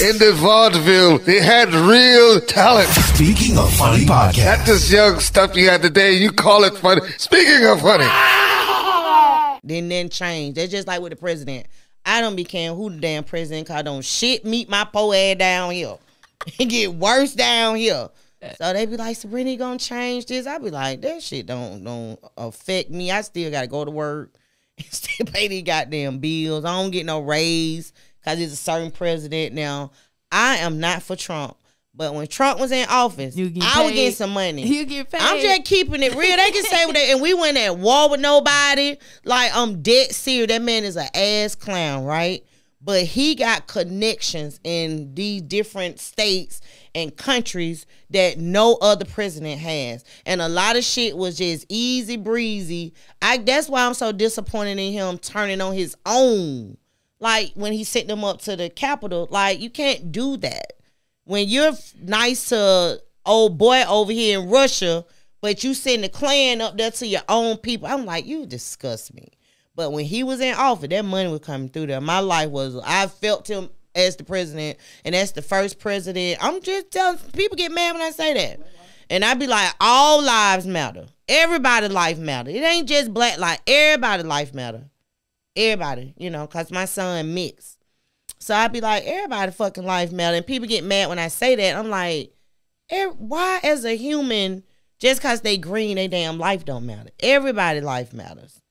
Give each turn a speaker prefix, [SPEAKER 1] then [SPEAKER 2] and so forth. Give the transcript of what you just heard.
[SPEAKER 1] in the vaudeville. They had real talent. Speaking of funny podcast. that this young stuff you had today. You call it funny. Speaking of funny.
[SPEAKER 2] Then then change. That's just like with the president. I don't be caring who the damn president cause I don't shit meet my po ass down here. It get worse down here. So they be like, Sabrina, you gonna change this? I be like, that shit don't don't affect me. I still gotta go to work and still pay these goddamn bills. I don't get no raise because he's a certain president now. I am not for Trump. But when Trump was in office, you get I would get some money. You get paid. I'm just keeping it real. They can say what they and we went at war with nobody. Like I'm dead serious. That man is an ass clown, right? But he got connections in these different states and countries that no other president has. And a lot of shit was just easy breezy. I that's why I'm so disappointed in him turning on his own like when he sent them up to the Capitol. Like you can't do that. When you're nice to old boy over here in Russia, but you send the Klan up there to your own people, I'm like, you disgust me. But when he was in office, that money was coming through there. My life was, I felt him as the president, and that's the first president. I'm just telling people get mad when I say that. And I'd be like, all lives matter. Everybody life matter. It ain't just black life. Everybody life matter everybody, you know, cause my son mixed. So I'd be like, everybody fucking life matter. And people get mad when I say that. I'm like, why as a human, just cause they green, they damn life don't matter. Everybody life matters.